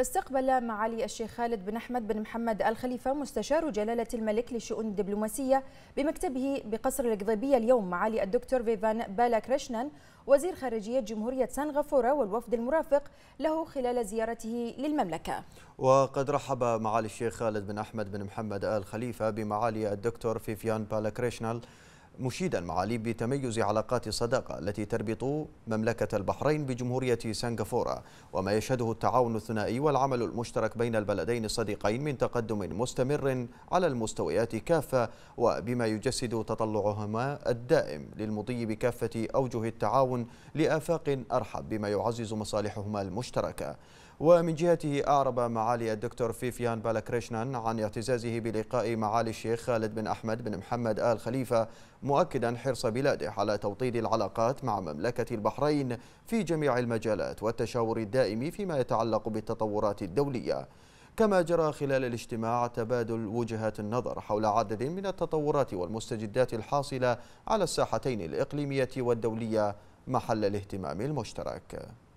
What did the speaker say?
استقبل معالي الشيخ خالد بن أحمد بن محمد الخليفة مستشار جلالة الملك للشؤون الدبلوماسية بمكتبه بقصر القضيبية اليوم معالي الدكتور فيفان كريشنان وزير خارجية جمهورية سنغافورة والوفد المرافق له خلال زيارته للمملكة وقد رحب معالي الشيخ خالد بن أحمد بن محمد الخليفه بمعالي الدكتور فيفيان بالاكريشنال مشيدا معالي بتميز علاقات الصداقة التي تربط مملكة البحرين بجمهورية سنغافورة وما يشهده التعاون الثنائي والعمل المشترك بين البلدين الصديقين من تقدم مستمر على المستويات كافة وبما يجسد تطلعهما الدائم للمضي بكافة أوجه التعاون لآفاق أرحب بما يعزز مصالحهما المشتركة ومن جهته أعرب معالي الدكتور فيفيان بالاكريشنان عن اعتزازه بلقاء معالي الشيخ خالد بن أحمد بن محمد آل خليفة مؤكدا حرص بلاده على توطيد العلاقات مع مملكة البحرين في جميع المجالات والتشاور الدائم فيما يتعلق بالتطورات الدولية كما جرى خلال الاجتماع تبادل وجهات النظر حول عدد من التطورات والمستجدات الحاصلة على الساحتين الإقليمية والدولية محل الاهتمام المشترك